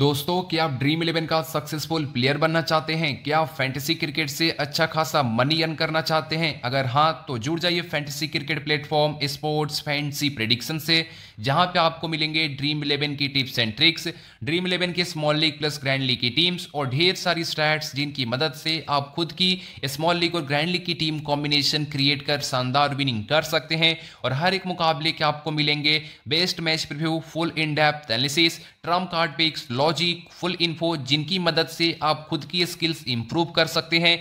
दोस्तों क्या आप ड्रीम इलेवन का सक्सेसफुल प्लेयर बनना चाहते हैं क्या आप फैंटेसी क्रिकेट से अच्छा खासा मनी अर्न करना चाहते हैं अगर हाँ तो जुड़ जाइए fantasy cricket platform sports fantasy prediction से जहां पे आपको मिलेंगे ड्रीम इलेवन की tips and tricks Dream Eleven के small league plus grand league की टीम्स और ढेर सारी स्टैट्स जिनकी मदद से आप खुद की स्मॉल लीग और ग्रैंड लीग की टीम कॉम्बिनेशन क्रिएट कर शानदार विनिंग कर सकते हैं और हर एक मुकाबले के आपको मिलेंगे best match preview full in depth analysis trump card picks lo logic full info जिनकी मदद से आप खुद की स्किल्स इंप्रूव कर सकते हैं